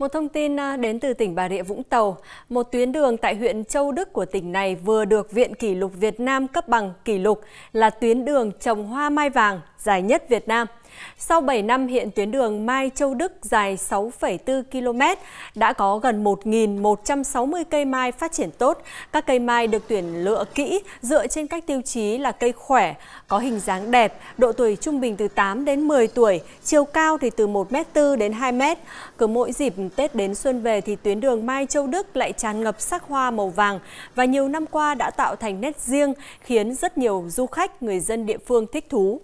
Một thông tin à, đến từ tỉnh Bà Rịa Vũng Tàu, một tuyến đường tại huyện Châu Đức của tỉnh này vừa được Viện Kỷ lục Việt Nam cấp bằng kỷ lục là tuyến đường trồng hoa mai vàng dài nhất Việt Nam – sau 7 năm hiện tuyến đường Mai Châu Đức dài 6,4 km đã có gần 1.160 cây mai phát triển tốt. Các cây mai được tuyển lựa kỹ dựa trên các tiêu chí là cây khỏe, có hình dáng đẹp, độ tuổi trung bình từ 8 đến 10 tuổi, chiều cao thì từ 1m4 đến 2m. Cứ mỗi dịp Tết đến xuân về thì tuyến đường Mai Châu Đức lại tràn ngập sắc hoa màu vàng và nhiều năm qua đã tạo thành nét riêng khiến rất nhiều du khách, người dân địa phương thích thú.